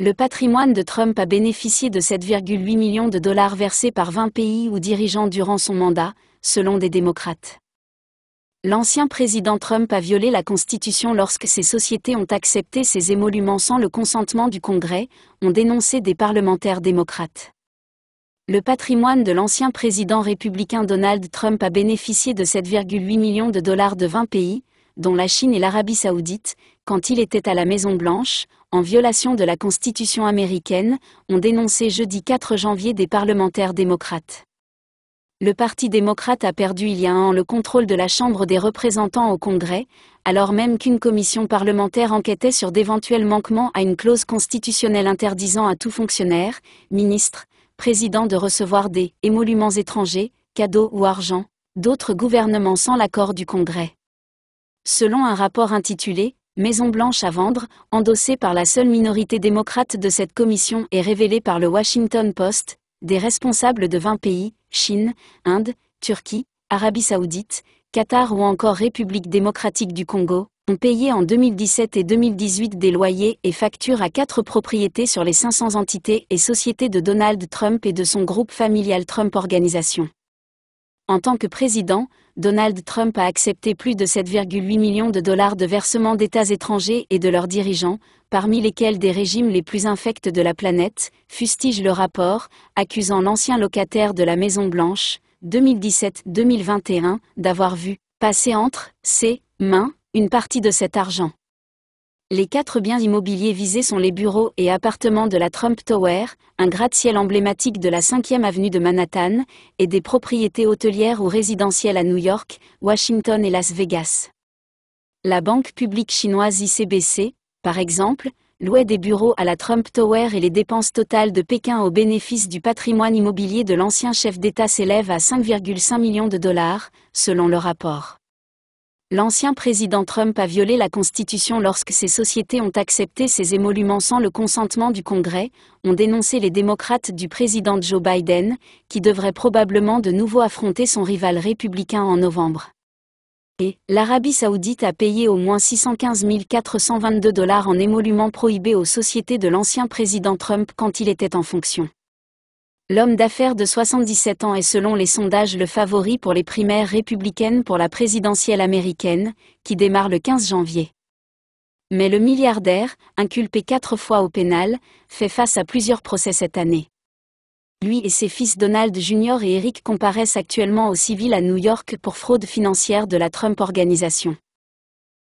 Le patrimoine de Trump a bénéficié de 7,8 millions de dollars versés par 20 pays ou dirigeants durant son mandat, selon des démocrates. L'ancien président Trump a violé la Constitution lorsque ses sociétés ont accepté ces émoluments sans le consentement du Congrès, ont dénoncé des parlementaires démocrates. Le patrimoine de l'ancien président républicain Donald Trump a bénéficié de 7,8 millions de dollars de 20 pays, dont la Chine et l'Arabie saoudite, quand il était à la Maison-Blanche, en violation de la Constitution américaine, ont dénoncé jeudi 4 janvier des parlementaires démocrates. Le Parti démocrate a perdu il y a un an le contrôle de la Chambre des représentants au Congrès, alors même qu'une commission parlementaire enquêtait sur d'éventuels manquements à une clause constitutionnelle interdisant à tout fonctionnaire, ministre, président de recevoir des émoluments étrangers, cadeaux ou argent, d'autres gouvernements sans l'accord du Congrès selon un rapport intitulé Maison Blanche à vendre, endossé par la seule minorité démocrate de cette commission et révélé par le Washington Post, des responsables de 20 pays, Chine, Inde, Turquie, Arabie saoudite, Qatar ou encore République démocratique du Congo, ont payé en 2017 et 2018 des loyers et factures à quatre propriétés sur les 500 entités et sociétés de Donald Trump et de son groupe familial Trump Organisation. En tant que président, Donald Trump a accepté plus de 7,8 millions de dollars de versements d'États étrangers et de leurs dirigeants, parmi lesquels des régimes les plus infectes de la planète, fustige le rapport, accusant l'ancien locataire de la Maison-Blanche, 2017-2021, d'avoir vu passer entre ses mains une partie de cet argent. Les quatre biens immobiliers visés sont les bureaux et appartements de la Trump Tower, un gratte-ciel emblématique de la 5e avenue de Manhattan, et des propriétés hôtelières ou résidentielles à New York, Washington et Las Vegas. La banque publique chinoise ICBC, par exemple, louait des bureaux à la Trump Tower et les dépenses totales de Pékin au bénéfice du patrimoine immobilier de l'ancien chef d'État s'élèvent à 5,5 millions de dollars, selon le rapport. L'ancien président Trump a violé la Constitution lorsque ses sociétés ont accepté ces émoluments sans le consentement du Congrès, ont dénoncé les démocrates du président Joe Biden, qui devrait probablement de nouveau affronter son rival républicain en novembre. Et l'Arabie saoudite a payé au moins 615 422 dollars en émoluments prohibés aux sociétés de l'ancien président Trump quand il était en fonction. L'homme d'affaires de 77 ans est selon les sondages le favori pour les primaires républicaines pour la présidentielle américaine, qui démarre le 15 janvier. Mais le milliardaire, inculpé quatre fois au pénal, fait face à plusieurs procès cette année. Lui et ses fils Donald Jr. et Eric comparaissent actuellement au civil à New York pour fraude financière de la Trump Organisation.